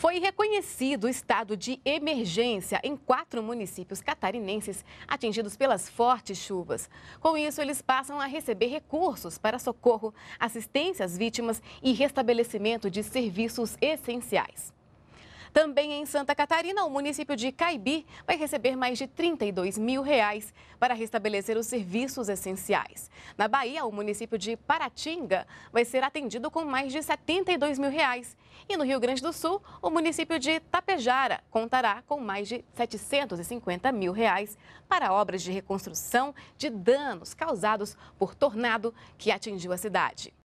Foi reconhecido o estado de emergência em quatro municípios catarinenses atingidos pelas fortes chuvas. Com isso, eles passam a receber recursos para socorro, assistência às vítimas e restabelecimento de serviços essenciais. Também em Santa Catarina, o município de Caibi vai receber mais de 32 mil reais para restabelecer os serviços essenciais. Na Bahia, o município de Paratinga vai ser atendido com mais de 72 mil reais. E no Rio Grande do Sul, o município de Tapejara contará com mais de 750 mil reais para obras de reconstrução de danos causados por tornado que atingiu a cidade.